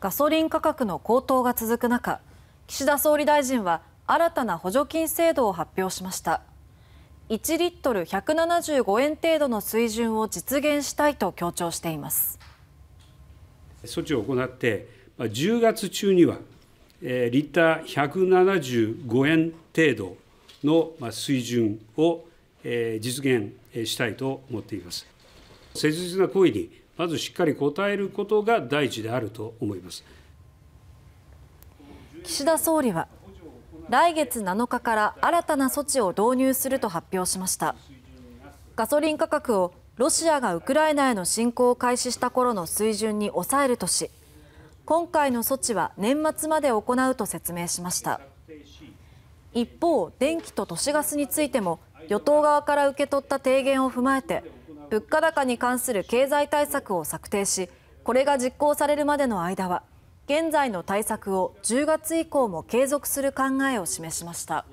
ガソリン価格の高騰が続く中岸田総理大臣は新たな補助金制度を発表しました1リットル175円程度の水準を実現したいと強調しています措置を行って10月中にはリッター175円程度の水準を実現したいと思っています切実な行為にまずしっかり答えることが第一であると思います岸田総理は来月7日から新たな措置を導入すると発表しましたガソリン価格をロシアがウクライナへの侵攻を開始した頃の水準に抑えるとし今回の措置は年末まで行うと説明しました一方電気と都市ガスについても与党側から受け取った提言を踏まえて物価高に関する経済対策を策定しこれが実行されるまでの間は現在の対策を10月以降も継続する考えを示しました。